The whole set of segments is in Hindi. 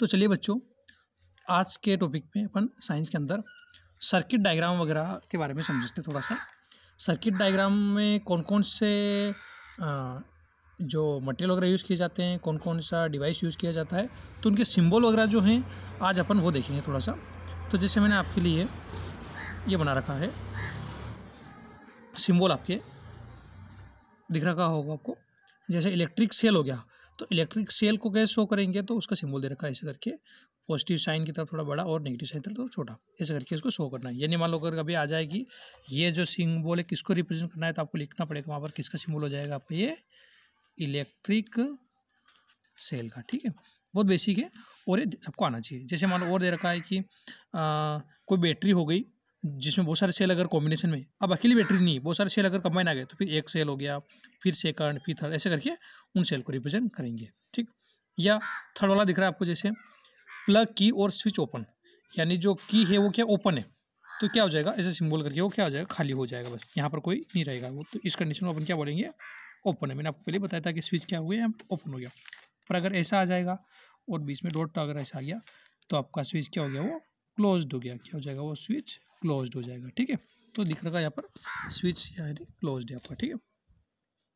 तो चलिए बच्चों आज के टॉपिक में अपन साइंस के अंदर सर्किट डायग्राम वगैरह के बारे में समझते हैं थोड़ा सा सर्किट डायग्राम में कौन कौन से जो मटेरियल वगैरह यूज़ किए जाते हैं कौन कौन सा डिवाइस यूज़ किया जाता है तो उनके सिंबल वगैरह जो हैं आज अपन वो देखेंगे थोड़ा सा तो जैसे मैंने आपके लिए ये बना रखा है सिंबल आपके दिख रखा होगा आपको जैसे इलेक्ट्रिक सेल हो गया तो इलेक्ट्रिक सेल को कैसे शो करेंगे तो उसका सिंबल दे रखा है ऐसे करके पॉजिटिव साइन की तरफ थोड़ा बड़ा और नेगेटिव साइन तरफ थोड़ा छोटा ऐसे करके इसको शो करना है यानी मान लो अगर कभी आ जाएगी ये जो सिंबल है किसको रिप्रेजेंट करना है तो आपको लिखना पड़ेगा वहाँ पर किसका सिंबल हो जाएगा आपका ये इलेक्ट्रिक सेल का ठीक है बहुत बेसिक है और ये आपको आना चाहिए जैसे मान लो और दे रखा है कि आ, कोई बैटरी हो गई जिसमें बहुत सारे सेल अगर कॉम्बिनेशन में अब अकेली बैटरी नहीं बहुत सारे सेल अगर कंबाइन आ गए तो फिर एक सेल हो गया फिर सेकंड फिर थर्ड ऐसे करके उन सेल को रिप्रेजेंट करेंगे ठीक या थर्ड वाला दिख रहा है आपको जैसे प्लग की और स्विच ओपन यानी जो की है वो क्या ओपन है तो क्या हो जाएगा ऐसे सिंबल करके वो क्या हो जाएगा खाली हो जाएगा बस यहाँ पर कोई नहीं रहेगा वो तो इस कंडीशन में अपन क्या बोलेंगे ओपन है मैंने आपको पहले बताया था कि स्विच क्या हो गया ओपन हो गया पर अगर ऐसा आ जाएगा और बीच में डॉट अगर ऐसा आ गया तो आपका स्विच क्या हो गया वो क्लोज हो गया क्या हो जाएगा वो स्विच क्लोज हो जाएगा ठीक है तो दिख रहा है यहाँ पर स्विच यानी क्लोज है आपका ठीक है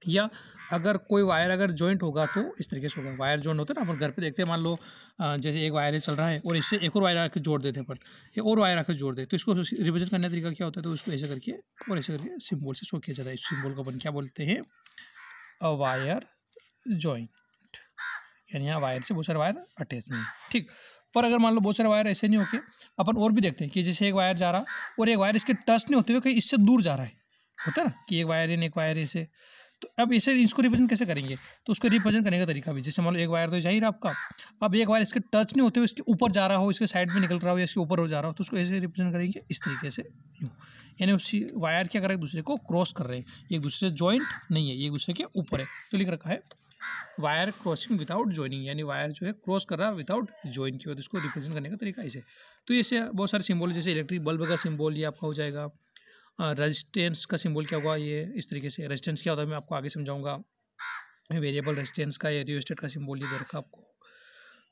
या अगर कोई वायर अगर जॉइंट होगा तो इस तरीके से होगा वायर जॉइंट होता है ना अपन घर पे देखते हैं मान लो जैसे एक वायर चल रहा है और इससे एक और वायर आकर जोड़ देते हैं अपन ये और वायर आकर जोड़ देते तो इसको रिप्रेजेंट करने का तरीका क्या होता है तो इसको ऐसे करके और ऐसे करके सिम्बोल से शो किया जाता है इस सिम्बोल को अपन क्या बोलते हैं अ वायर जॉइंट यानी यहाँ वायर से बहुत सारे वायर अटैच नहीं ठीक पर अगर मान लो बहुत सारे वायर ऐसे नहीं होके अपन और भी देखते हैं कि जैसे एक वायर जा रहा और एक वायर इसके टच नहीं होते हुए कहीं इससे दूर जा रहा है होता है ना कि एक वायर इन एक वायर ऐसे तो अब इसे इसको रिप्रेजेंट कैसे करेंगे तो उसको रिप्रेजेंट करने का तरीका भी जैसे मान लो एक वायर तो रहा आपका अब एक वायर इसके टच नहीं होते हुए इसके ऊपर जा रहा हो इसके साइड में निकल रहा हो या इसके ऊपर हो जा रहा हो तो उसको ऐसे रिप्रेजेंट करेंगे इस तरीके से यूँ यानी उसी वायर क्या कर रहा है एक दूसरे को क्रॉस कर रहे हैं एक दूसरे से ज्वाइंट नहीं है एक दूसरे के ऊपर है तो लिख रखा है वायर क्रॉसिंग विदाउट ज्वाइनिंग यानी वायर जो है क्रॉस कर रहा है विदाउट ज्वाइन किया तो इसको रिप्रेजेंट करने का तरीका ऐसे तो ऐसे बहुत सारे सिम्बॉल जैसे इलेक्ट्रिक बल्ब का सिंबल ये आपका हो जाएगा रेजिस्टेंस का सिम्बॉल क्या हुआ ये इस तरीके से रेजिस्टेंस क्या होता है मैं आपको आगे समझाऊंगा वेरिएबल रेजिस्टेंस का या रियोस्टेट का सिंबल ये दे रखा आपको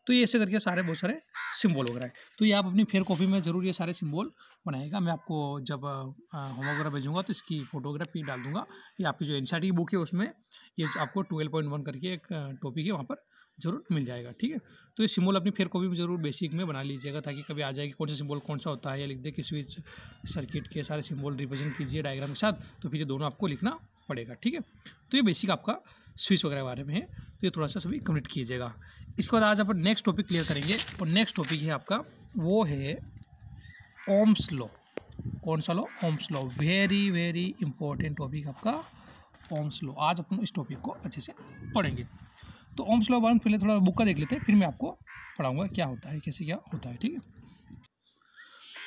तो ये ऐसे करके सारे बहुत सारे सिम्बॉल वगैरह है तो ये आप अपनी फेयर कॉपी में ज़रूर ये सारे सिम्बॉल बनाएगा मैं आपको जब होम वगैरह भेजूंगा तो इसकी फोटोग्राफी डाल दूंगा ये आपकी जो एन e की बुक है उसमें ये आपको ट्वेल्व पॉइंट वन करके एक टॉपिक है वहाँ पर जरूर मिल जाएगा ठीक है तो ये सिम्बॉल अपनी फेयर कॉपी में जरूर बेसिक में बना लीजिएगा ताकि कभी आ जाएगी कौन सा सिम्बॉल कौन सा होता है या लिख दे कि स्विच सर्किट के सारे सिम्बॉल रिप्रेजेंट कीजिए डायग्राम के साथ तो फिर ये दोनों आपको लिखना पड़ेगा ठीक है तो ये बेसिक आपका स्विच वगैरह के बारे में है तो ये थोड़ा सा सभी कम्प्लीट कीजिएगा इसके बाद आज आप नेक्स्ट टॉपिक क्लियर करेंगे और नेक्स्ट टॉपिक है आपका वो है ओम्स लॉ कौन सा लो Ohm's law very very important topic आपका ओम्स लॉ आज अपन इस टॉपिक को अच्छे से पढ़ेंगे तो ओम्स लॉ बारे पहले थोड़ा बुक का देख लेते हैं फिर मैं आपको पढ़ाऊँगा क्या होता है कैसे क्या होता है ठीक है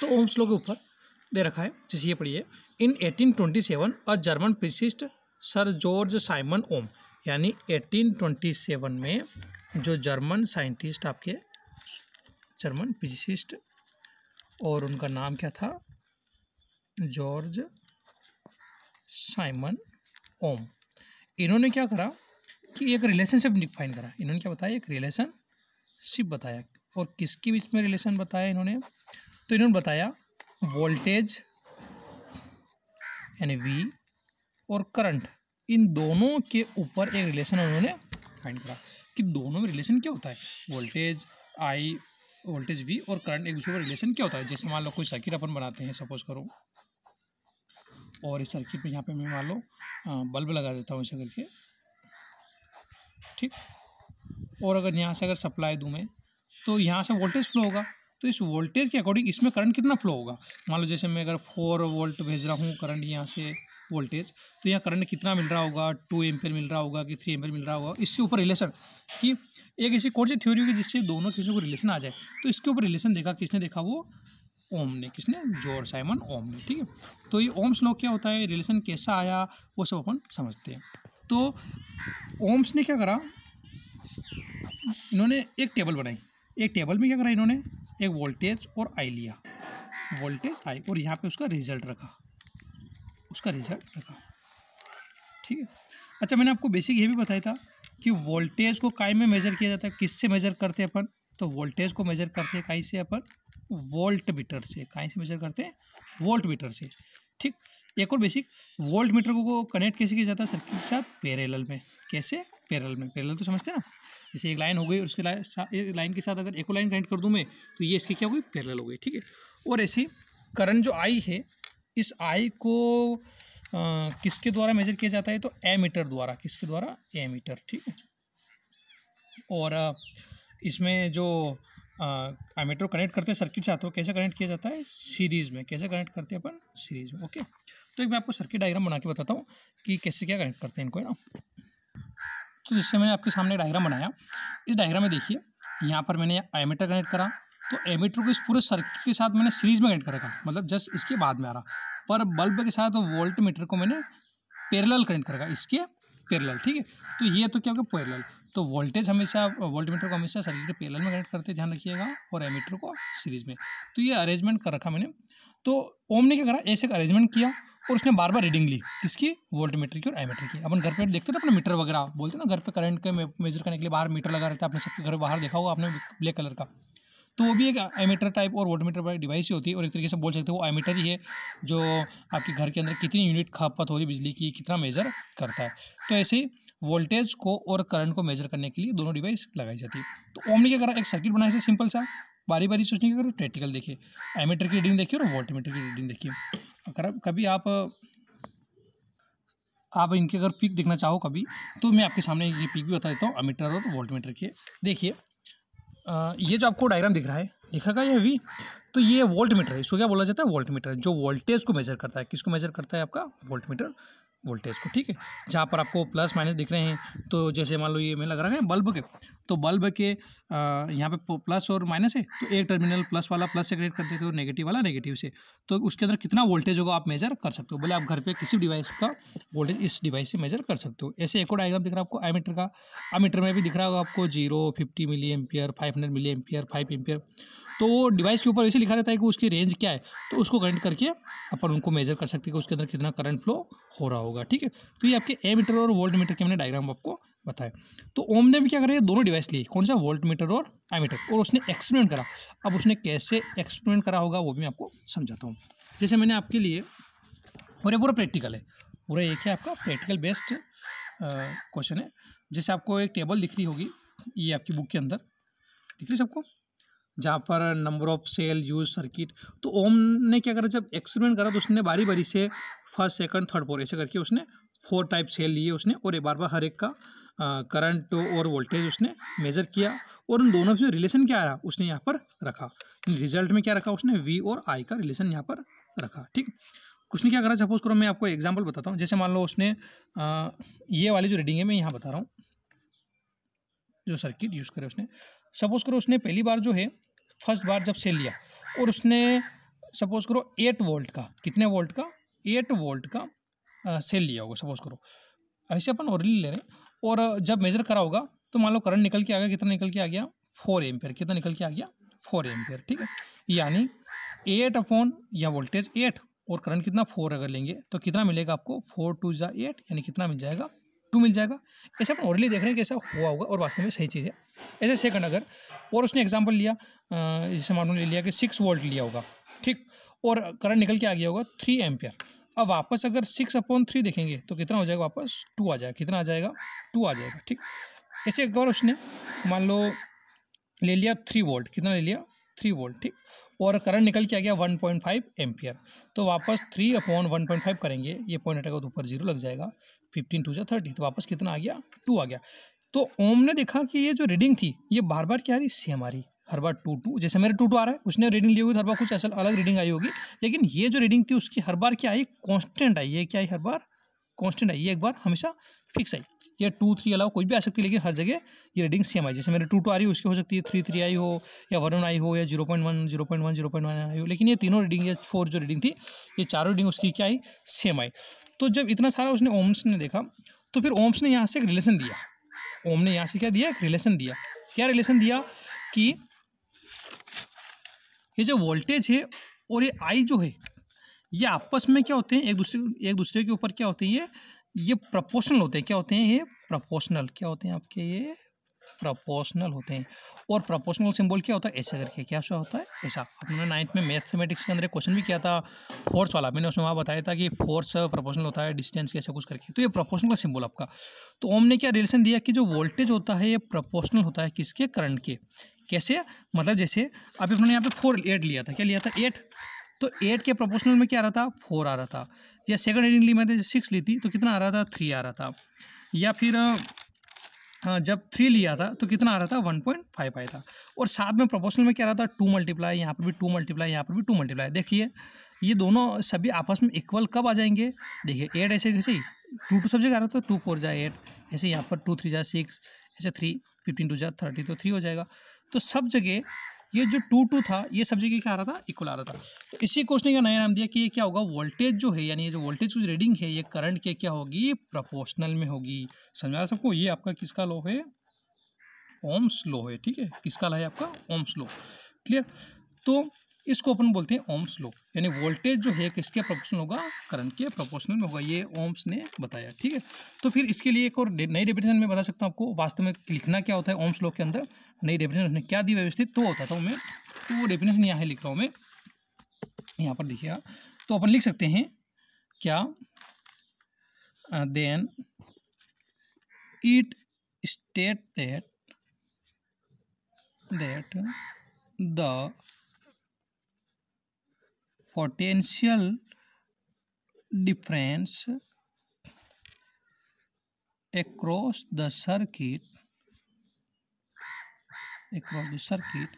तो ओम्स लॉ के ऊपर दे रखा है जैसे ये पढ़िए in 1827 a German physicist sir George Simon Ohm यानी 1827 में जो जर्मन साइंटिस्ट आपके जर्मन फिजिसिस्ट और उनका नाम क्या था जॉर्ज साइमन ओम इन्होंने क्या करा कि एक रिलेशनशिप डिफाइन करा इन्होंने क्या बताया एक रिलेशनशिप बताया और किसके बीच में रिलेशन बताया इन्होंने तो इन्होंने बताया वोल्टेज यानी वी और करंट इन दोनों के ऊपर एक रिलेशन उन्होंने फाइंड करा कि दोनों में रिलेशन क्या होता है वोल्टेज आई वोल्टेज वी और करंट एक दूसरे का रिलेशन क्या होता है जैसे मान लो कोई सर्किट अपन बनाते हैं सपोज करो और इस सर्किट में यहाँ पे मैं मान लो बल्ब लगा देता हूँ ऐसे करके ठीक और अगर यहाँ से अगर सप्लाई दूँ मैं तो यहाँ से वोल्टेज फ्लो होगा तो इस वोल्टेज के अकॉर्डिंग इसमें करंट कितना फ्लो होगा मान लो जैसे मैं अगर फोर वोल्ट भेज रहा हूँ करंट यहाँ से वोल्टेज तो यहाँ करंट कितना मिल रहा होगा टू एम मिल रहा होगा कि थ्री एम मिल रहा होगा इसके ऊपर रिलेशन कि एक ऐसी कौन सी थ्योरी होगी जिससे दोनों चीज़ों को रिलेशन आ जाए तो इसके ऊपर रिलेशन देखा किसने देखा वो ओम ने किसने जॉर्ज साइमन ओम ने ठीक है तो ये ओम्स लॉ क्या होता है रिलेशन कैसा आया वो सब अपन समझते हैं तो ओम्स ने क्या करा इन्होंने एक टेबल बनाई एक टेबल में क्या करा इन्होंने एक वोल्टेज और आई लिया वोल्टेज आई और यहाँ पे उसका रिजल्ट रखा उसका रिजल्ट रखा ठीक है अच्छा मैंने आपको बेसिक ये भी बताया था कि वोल्टेज को काय में मेज़र किया जाता है किससे मेज़र करते हैं अपन तो वोल्टेज को मेज़र करते हैं कहीं से अपन वोल्ट मीटर से कहीं से मेज़र करते हैं वोल्ट मीटर से ठीक एक और बेसिक वोल्ट मीटर को कनेक्ट कैसे किया जाता है सर्किट के साथ पैरेलल में कैसे पैरेलल में पैरेलल तो समझते हैं ना जैसे एक लाइन हो गई और उसके लाइन लाइन के साथ अगर एक लाइन कनेक्ट कर दूँ मैं तो ये इसकी क्या हो गई पैरेलल हो गई ठीक है और ऐसे करंट जो आई है इस आई को आ, किसके द्वारा मेजर किया जाता है तो ए मीटर द्वारा किसके द्वारा ए मीटर ठीक है और इसमें जो एमीटर कनेक्ट करते हैं सर्किट से आते हो कैसे कनेक्ट किया जाता है सीरीज़ में कैसे कनेक्ट करते हैं अपन सीरीज़ में ओके तो एक मैं आपको सर्किट डायग्राम बना के बताता हूँ कि कैसे क्या कनेक्ट करते हैं इनको है ना तो जिससे मैंने आपके सामने डायग्राम बनाया इस डायग्राम में देखिए यहाँ पर मैंने एमीटर कनेक्ट करा तो एमीटर को इस पूरे सर्किट के साथ मैंने सीरीज में कनेक्ट कर रखा मतलब जस्ट इसके बाद में आ रहा पर बल्ब के साथ वोल्ट मीटर को मैंने पैरेलल कनेक्ट कर रखा इसके पैरेलल ठीक है तो ये तो क्या होगा पैरेलल तो वोल्टेज हमेशा वोल्ट मीटर को हमेशा सर्किट के पैरेलल में कनेक्ट करते ध्यान रखिएगा और एमीटर को सीरीज में तो ये अरेंजमेंट कर रखा मैंने तो ओम ने क्या करा ऐसे का अरेंजमेंट किया और उसने बार बार रीडिंग ली किसकी वोल्ट मीटर की और एमीटर की अपन घर पे देखते ना अपने मीटर वगैरह बोलते ना घर पे करंट के मेजर करने के लिए बाहर मीटर लगा रहता है अपने सबके घर बाहर देखा होगा आपने ब्लैक कलर का तो वो भी एक एमीटर टाइप और वोटमीटर डिवाइस ही होती है और एक तरीके से बोल सकते हो वो एमीटर ही है जो आपके घर के अंदर कितनी यूनिट खपत हो रही बिजली की कितना मेज़र करता है तो ऐसे ही वोल्टेज को और करंट को मेजर करने के लिए दोनों डिवाइस लगाई जाती है तो ओमने क्या करा एक सर्किट बनाया सिंपल सा बारी बारी सोचने के अगर प्रैक्टिकल देखिए एमीटर की रीडिंग देखिए और वोल्ट मीटर की रीडिंग देखिए अगर कभी आप आप इनके अगर पिक देखना चाहो कभी तो मैं आपके सामने ये पिक भी बता देता हूँ अमीटर और वोल्ट मीटर के देखिए ये जो आपको डायग्राम दिख रहा है लिखा गया है वी तो ये वोल्ट मीटर है इसको क्या बोला जाता है वोल्ट मीटर जो वोल्टेज को मेजर करता है किसको मेजर करता है आपका वोल्ट मीटर वोल्टेज को ठीक है जहाँ पर आपको प्लस माइनस दिख रहे हैं तो जैसे मान लो ये मैं लग रहा है बल्ब के तो बल्ब के यहाँ पे प्लस और माइनस है तो एक टर्मिनल प्लस वाला प्लस से कनेक्ट कर देते हो नेगेटिव वाला नेगेटिव से तो उसके अंदर कितना वोल्टेज होगा आप मेजर कर सकते हो बोले आप घर पे किसी डिवाइस का वोल्टेज इस डिवाइस से मेजर कर सकते हो ऐसे एक और डायग्राम दिख रहा है आपको आमीटर का आमीटर में भी दिख रहा होगा आपको zero fifty milliampere five hundred milliampere five ampere तो वो डिवाइस के ऊपर ऐसे लिखा रहता है कि उसकी रेंज क्या है तो उसको कनेक्ट करके अपन उनको मेजर कर सकते हैं कि उसके अंदर कितना करंट फ्लो हो रहा होगा ठीक है तो ये आपके ए मीटर और वोल्ट मीटर के मैंने डायग्राम आपको बताया तो ओम ने भी क्या करें दोनों डिवाइस लिए कौन सा वोल्ट मीटर और आई मीटर और उसने एक्सपेरिमेंट करा अब उसने कैसे एक्सपेरिमेंट करा होगा वो भी मैं आपको समझाता हूँ जैसे मैंने आपके लिए और पूरा प्रैक्टिकल है पूरा एक है आपका प्रैक्टिकल बेस्ट क्वेश्चन है जैसे आपको एक टेबल दिख रही होगी ये आपकी बुक के अंदर दिख रही सबको जहाँ पर number of cell use circuit तो ओम ने क्या करा जब एक्सपेरिमेंट करा तो उसने बारी बारी से फर्स्ट सेकंड थर्ड फोर ऐसे करके उसने फोर टाइप सेल लिए उसने और एक बार बार हर एक का करंट और वोल्टेज उसने मेज़र किया और उन दोनों में रिलेशन क्या रहा उसने यहाँ पर रखा रिजल्ट में क्या रखा उसने वी और आई का रिलेशन यहाँ पर रखा ठीक कुछ ने क्या करा सपोज करो मैं आपको एग्जाम्पल बताता हूँ जैसे मान लो उसने आ, ये वाली जो रीडिंग है मैं यहाँ बता रहा हूँ जो सर्किट यूज़ करे उसने सपोज करो उसने पहली बार जो है फर्स्ट बार जब सेल लिया और उसने सपोज करो एट वोल्ट का कितने वोल्ट का एट वोल्ट का सेल लिया होगा सपोज करो ऐसे अपन और ले रहे हैं और जब मेज़र करा होगा तो मान लो करंट निकल के आ गया कितना निकल के आ गया फोर एम्पेयर कितना निकल के आ गया फोर पेयर ठीक है यानी एट अपॉन या वोल्टेज एट और करंट कितना फोर अगर लेंगे तो कितना मिलेगा आपको फोर टू ज़ा एट यानी कितना मिल जाएगा टू मिल जाएगा ऐसा अपन ऑरली देख रहे हैं कि ऐसा हुआ होगा और वास्तव में सही चीज़ है ऐसे सेकंड अगर और उसने एग्जाम्पल लिया जैसे मानो ले लिया कि सिक्स वोल्ट लिया होगा ठीक और करंट निकल के आ गया होगा थ्री एम्पियर अब वापस अगर सिक्स अपॉन थ्री देखेंगे तो कितना हो जाएगा वापस टू आ जाएगा कितना आ जाएगा टू आ जाएगा ठीक ऐसे एक उसने मान लो ले लिया थ्री वोल्ट कितना ले लिया थ्री वोल्ट ठीक और करंट निकल के आ गया 1.5 पॉइंट तो वापस थ्री अपॉन वन करेंगे ये पॉइंट हटेगा तो ऊपर जीरो लग जाएगा फिफ्टीन टू जो थर्टी तो वापस कितना आ गया टू आ गया तो ओम ने देखा कि ये जो रीडिंग थी ये बार बार क्या आ रही सेम आ रही हर बार टू टू जैसे मेरे टू टू आ रहा है उसने रीडिंग ली होगी तो हर बार कुछ असल अलग रीडिंग आई होगी लेकिन ये जो रीडिंग थी उसकी हर बार क्या आई कॉन्स्टेंट आई ये क्या आई हर बार कॉन्स्टेंट आई ये एक बार हमेशा फिक्स आई या टू थ्री अलावा कोई भी आ सकती है लेकिन हर जगह ये रेडिंग सेम आई जैसे मेरे टू टू आ रही हो उसकी हो सकती है थ्री थ्री आई हो या वन वन आई हो या zero point one zero point one zero point one I हो लेकिन ये तीनों रीडिंग या फोर जो रीडिंग थी ये चारों रीडिंग उसकी क्या आई सेम आई तो जब इतना सारा उसने ओम्स ने देखा तो फिर ओम्स ने यहाँ से एक रिलेशन दिया ओम ने यहाँ से क्या दिया एक रिलेशन दिया क्या रिलेशन दिया कि ये जो वोल्टेज है और ये आई जो है ये आपस में क्या होते हैं एक दूसरे एक दूसरे के ऊपर क्या होते हैं ये ये प्रपोशनल होते हैं क्या होते हैं ये प्रपोशनल क्या होते हैं आपके ये प्रपोशनल होते हैं और प्रपोशनल सिंबल क्या होता है ऐसा करके क्या होता है ऐसा अपने नाइन्थ में मैथमेटिक्स के अंदर एक क्वेश्चन भी किया था फोर्स वाला मैंने उसमें वहाँ बताया था कि फोर्स प्रपोशनल होता है डिस्टेंस कैसे कुछ करके तो ये प्रपोशनल सिंबल आपका तो ओम ने क्या रिलेशन दिया कि जो वोल्टेज होता है ये प्रपोशनल होता है किसके करंट के कैसे मतलब जैसे अभी उन्होंने यहाँ पे फोर एट लिया था क्या लिया था एट तो एट के प्रपोशनल में क्या आ रहा था फोर आ रहा था या सेकंड इनिंग ली मैंने सिक्स ली थी तो कितना आ रहा था थ्री आ रहा था या फिर जब थ्री लिया था तो कितना आ रहा था वन पॉइंट फाइव आया था और साथ में प्रोपोर्शनल में क्या रहा था टू मल्टीप्लाई यहाँ पर भी टू मल्टीप्लाई यहाँ पर भी टू मल्टीप्लाई देखिए ये दोनों सभी आपस में इक्वल कब आ जाएंगे देखिए एट ऐसे कैसे टू टू सब जगह आ रहा था टू फोर जाए एट ऐसे यहाँ पर टू थ्री जाए सिक्स ऐसे थ्री फिफ्टीन टू जाए थर्टी तो थ्री हो जाएगा तो सब जगह ये जो टू टू था ये सब जगह क्या आ रहा था इक्वल आ रहा था तो इसी क्वेश्चन का नया नाम दिया कि ये क्या होगा वोल्टेज जो है यानी ये जो वोल्टेज की रीडिंग है ये करंट के क्या होगी प्रोपोर्शनल में होगी समझा सबको ये आपका किसका लो है ओम स्लो है ठीक है किसका ला है आपका ओम स्लो क्लियर तो इसको अपन बोलते हैं ओम्स लो यानी वोल्टेज जो है किसके प्रोपोर्शनल होगा करंट के प्रोपोर्शनल में होगा ये ओम्स ने बताया ठीक है तो फिर इसके लिए एक और नई डेफिनेशन में बता सकता हूँ आपको वास्तव में लिखना क्या होता है ओम्स लो के अंदर नई डेफिनेशन उसने क्या दी व्यवस्थित तो होता था मैं तो वो डेफिनेशन यहाँ लिख रहा हूँ मैं यहाँ पर देखिए तो अपन लिख सकते हैं क्या then it state that that the potential difference across the circuit across the circuit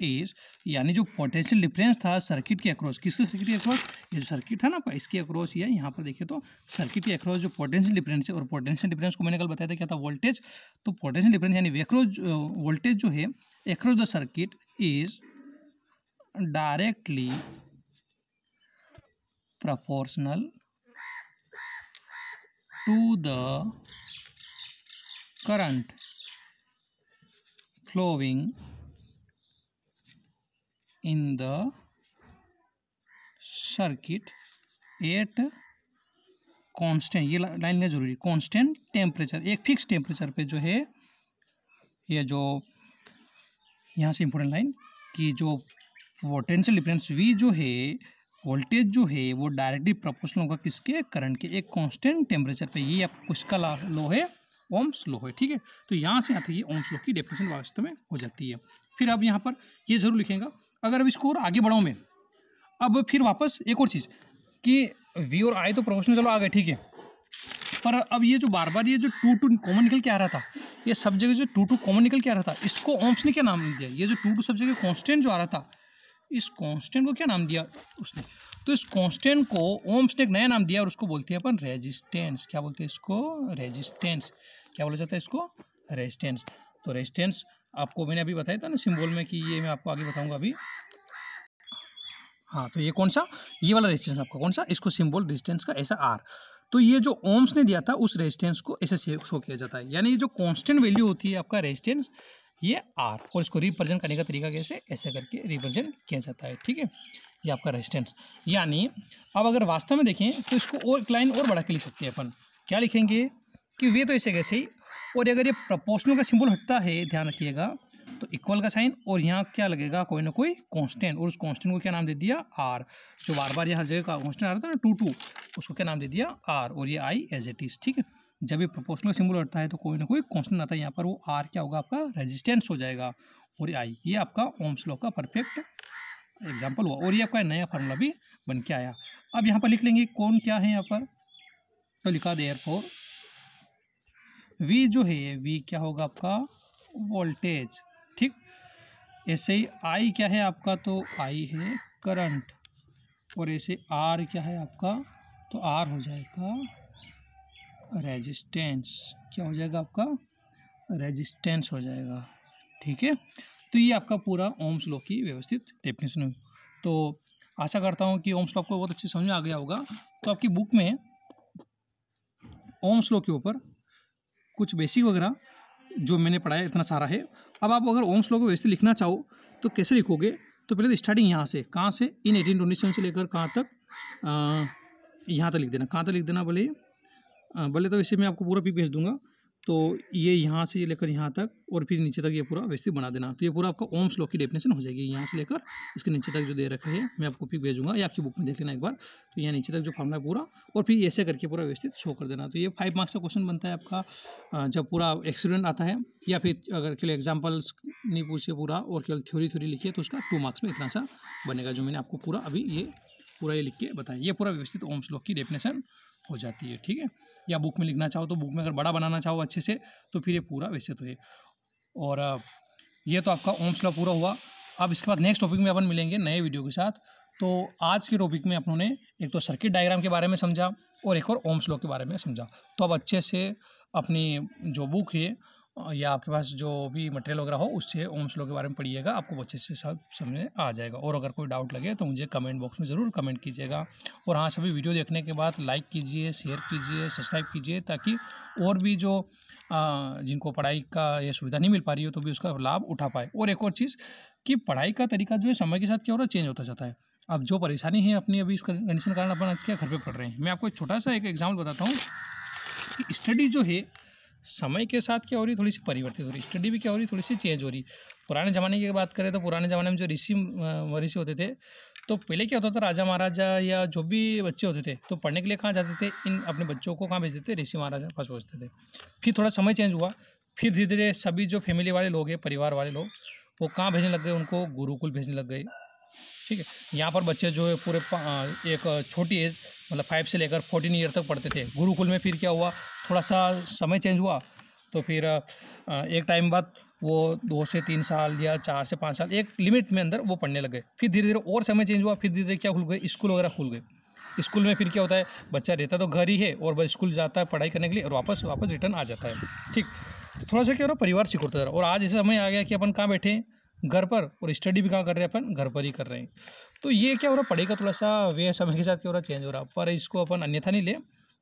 is यानी जो पोटेंशियल डिफरेंस था सर्किट के अक्रॉस किसके सर्किट के अक्रॉस ये जो सर्किट था ना इसके अक्रॉस या यहाँ पर देखिए तो सर्किट के अक्रॉस जो पोटेंशियल डिफरेंस है और पोटेंशियल डिफरेंस को मैंने कल बताया था क्या था वोल्टेज तो पोटेंशियल डिफरेंस यानी वेक्रोज वोल्टेज जो है across the circuit is directly proportional to the current flowing in the circuit at constant ये लाइन लेना जरूरी कॉन्स्टेंट टेम्परेचर एक फिक्स टेम्परेचर पे जो है ये जो यहाँ से इम्पोर्टेंट लाइन कि जो पोटेंशियल डिफरेंस वी जो है वोल्टेज जो है वो डायरेक्टली प्रोपोर्शनल होगा किसके करंट के एक कांस्टेंट टेम्परेचर पे ये आप का लो है ओम्स लो है ठीक है तो यहाँ से यहाँ तक ये ओम्स लो की डेफिनेशन वास्तव में हो जाती है फिर अब यहाँ पर ये जरूर लिखेगा अगर अब इसको और आगे बढ़ाऊँ मैं अब फिर वापस एक और चीज़ कि वी और आई तो प्रोपोर्शनल चलो आ गए ठीक है पर अब ये जो बार बार ये जो टू टू कॉमन निकल के आ रहा था ये सब जगह जो टू टू कॉमन निकल के आ रहा था इसको ओम्स ने क्या नाम दिया ये जो टू टू सब जगह कॉन्स्टेंट जो आ रहा था इस कांस्टेंट को क्या नाम दिया उसने तो इस कांस्टेंट को ओम्स ने एक नया नाम दिया और उसको बोलते हैं अपन रेजिस्टेंस क्या बोलते हैं इसको रेजिस्टेंस क्या बोला जाता है इसको रेजिस्टेंस तो रेजिस्टेंस आपको मैंने अभी बताया था ना सिंबल में कि ये मैं आपको आगे बताऊंगा अभी हाँ तो ये कौन सा ये वाला रेजिस्टेंस आपका कौन सा इसको सिंबल रेजिस्टेंस का ऐसा आर तो ये जो ओम्स ने दिया था उस रेजिस्टेंस को ऐसे शो किया जाता है यानी ये जो कॉन्स्टेंट वैल्यू होती है आपका रेजिस्टेंस ये आर और इसको रिप्रेजेंट करने का तरीका कैसे ऐसे करके रिप्रेजेंट किया जाता है ठीक है ये आपका रेजिस्टेंस यानी अब अगर वास्तव में देखें तो इसको और एक लाइन और बढ़ा के लिख सकते हैं अपन क्या लिखेंगे कि वे तो ऐसे कैसे ही और अगर ये प्रपोशनल का सिंबल हटता है ध्यान रखिएगा तो इक्वल का साइन और यहाँ क्या लगेगा कोई ना कोई कांस्टेंट और उस कांस्टेंट को क्या नाम दे दिया आर जो बार बार यहाँ हर जगह का कांस्टेंट आ रहा था ना टू टू उसको क्या नाम दे दिया आर और ये आई एज इट इज़ ठीक है जब ये प्रोपोर्शनल सिंबल हटता है तो कोई ना कोई कॉन्स्टेंट आता है यहाँ पर वो आर क्या होगा आपका रेजिस्टेंस हो जाएगा और आई ये आपका ओम्स लॉ का परफेक्ट एग्जाम्पल हुआ और ये आपका नया फार्मूला भी बन के आया अब यहाँ पर लिख लेंगे कौन क्या है यहाँ पर तो लिखा देयर फोर वी जो है वी क्या होगा आपका वोल्टेज ठीक ऐसे ही आई क्या है आपका तो आई है करंट और ऐसे आर क्या है आपका तो आर हो जाएगा रेजिस्टेंस क्या हो जाएगा आपका रेजिस्टेंस हो जाएगा ठीक है तो ये आपका पूरा ओम्स लॉ की व्यवस्थित डेफिनेशन हुई तो आशा करता हूँ कि ओम्स लॉ आपको बहुत अच्छे समझ में आ गया होगा तो आपकी बुक में ओम्स लॉ के ऊपर कुछ बेसिक वगैरह जो मैंने पढ़ाया इतना सारा है अब आप अगर ओम्स लॉ को व्यवस्थित लिखना चाहो तो कैसे लिखोगे तो पहले तो स्टार्टिंग यहाँ से कहाँ से इन एटीन से लेकर कहाँ तक यहाँ तक लिख देना कहाँ तक लिख देना बोले हाँ, भले तो वैसे मैं आपको पूरा पी भेज दूंगा तो ये यहाँ से ये लेकर यहाँ तक और फिर नीचे तक ये पूरा वैसे बना देना तो ये पूरा आपका ओम स्लो की डेफिनेशन हो जाएगी यहाँ से लेकर इसके नीचे तक जो दे रखे है मैं आपको पिक भेजूंगा या आपकी बुक में देख लेना एक बार तो यहाँ नीचे तक जो फॉर्मला है पूरा और फिर ऐसे करके पूरा व्यवस्थित शो कर देना तो ये फाइव मार्क्स का क्वेश्चन बनता है आपका जब पूरा एक्सीडेंट आता है या फिर अगर केवल एग्जाम्पल्स नहीं पूछे पूरा और केवल थ्योरी थ्योरी लिखिए तो उसका टू मार्क्स में इतना सा बनेगा जो मैंने आपको पूरा अभी ये पूरा ये लिख के बताया ये पूरा व्यवस्थित ओम स्लोक की डेफिनेशन हो जाती है ठीक है या बुक में लिखना चाहो तो बुक में अगर बड़ा बनाना चाहो अच्छे से तो फिर ये पूरा वैसे तो है और ये तो आपका ओम स्लॉ पूरा हुआ अब इसके बाद नेक्स्ट टॉपिक में अपन मिलेंगे नए वीडियो के साथ तो आज के टॉपिक में अपनों ने एक तो सर्किट डायग्राम के बारे में समझा और एक और ओम्स लॉ के बारे में समझा तो अब अच्छे से अपनी जो बुक है या आपके पास जो भी मटेरियल वगैरह हो उससे ओम्स लो के बारे में पढ़िएगा आपको अच्छे से सब समझ आ जाएगा और अगर कोई डाउट लगे तो मुझे कमेंट बॉक्स में ज़रूर कमेंट कीजिएगा और हाँ सभी वीडियो देखने के बाद लाइक कीजिए शेयर कीजिए सब्सक्राइब कीजिए ताकि और भी जो आ, जिनको पढ़ाई का ये सुविधा नहीं मिल पा रही हो तो भी उसका लाभ उठा पाए और एक और चीज़ कि पढ़ाई का तरीका जो है समय के साथ क्या हो रहा है चेंज होता जाता है अब जो परेशानी है अपनी अभी इस कंडीशन कारण अपन क्या घर पर पढ़ रहे हैं मैं आपको एक छोटा सा एक एग्जाम्पल बताता हूँ कि स्टडी जो है समय के साथ क्या हो रही है थोड़ी सी परिवर्तित हो रही स्टडी भी क्या हो रही थोड़ी सी चेंज हो रही पुराने ज़माने की बात करें तो पुराने ज़माने में जो ऋषि ऋषि होते थे तो पहले क्या होता था राजा महाराजा या जो भी बच्चे होते थे तो पढ़ने के लिए कहाँ जाते थे इन अपने बच्चों को कहाँ भेजते थे ऋषि महाराजा पास भेजते थे फिर थोड़ा समय चेंज हुआ फिर धीरे धीरे सभी जो फैमिली वाले लोग हैं परिवार वाले लोग वो कहाँ भेजने लग गए उनको गुरुकुल भेजने लग गए ठीक है यहाँ पर बच्चे जो है पूरे एक छोटी एज मतलब फाइव से लेकर फोर्टीन ईयर तक पढ़ते थे गुरुकुल में फिर क्या हुआ थोड़ा सा समय चेंज हुआ तो फिर एक टाइम बाद वो दो से तीन साल या चार से पाँच साल एक लिमिट में अंदर वो पढ़ने लगे फिर धीरे धीरे और समय चेंज हुआ फिर धीरे धीरे क्या खुल गए स्कूल वगैरह खुल गए स्कूल में फिर क्या होता है बच्चा रहता तो घर ही है और वह स्कूल जाता है पढ़ाई करने के लिए और वापस वापस रिटर्न आ जाता है ठीक थोड़ा सा क्या हो रहा परिवार सिकुड़ता रहा और आज ऐसा समय आ गया कि अपन कहाँ बैठे हैं घर पर और स्टडी भी कहाँ कर रहे हैं अपन घर पर ही कर रहे हैं तो ये क्या हो रहा पढ़ाई का थोड़ा सा वे समय के साथ क्या हो रहा चेंज हो रहा पर इसको अपन अन्यथा नहीं ले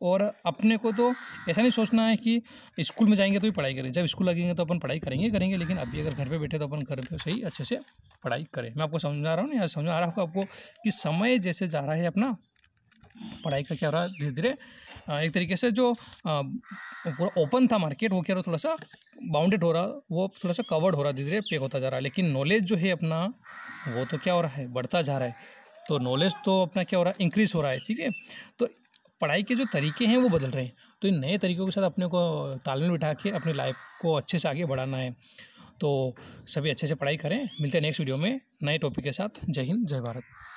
और अपने को तो ऐसा नहीं सोचना है कि स्कूल में जाएंगे तो ही पढ़ाई करेंगे जब स्कूल लगेंगे तो अपन पढ़ाई करेंगे करेंगे लेकिन अभी अगर घर पे बैठे तो अपन घर पे सही अच्छे से पढ़ाई करें मैं आपको समझा रहा हूँ ना समझ आ रहा होगा आपको कि समय जैसे जा रहा है अपना पढ़ाई का क्या हो रहा है धीरे धीरे हाँ, एक तरीके से जो पूरा ओपन था मार्केट वो क्या रहा थोड़ा सा बाउंडेड हो रहा वो थोड़ा सा कवर्ड हो रहा धीरे धीरे पेक होता जा रहा है लेकिन नॉलेज जो है अपना वो तो क्या हो रहा है बढ़ता जा रहा है तो नॉलेज तो अपना क्या हो रहा है इंक्रीज़ हो रहा है ठीक है तो पढ़ाई के जो तरीके हैं वो बदल रहे हैं तो इन नए तरीक़ों के साथ अपने को तालमेल बिठा के अपनी लाइफ को अच्छे से आगे बढ़ाना है तो सभी अच्छे से पढ़ाई करें मिलते हैं नेक्स्ट वीडियो में नए टॉपिक के साथ जय हिंद जय भारत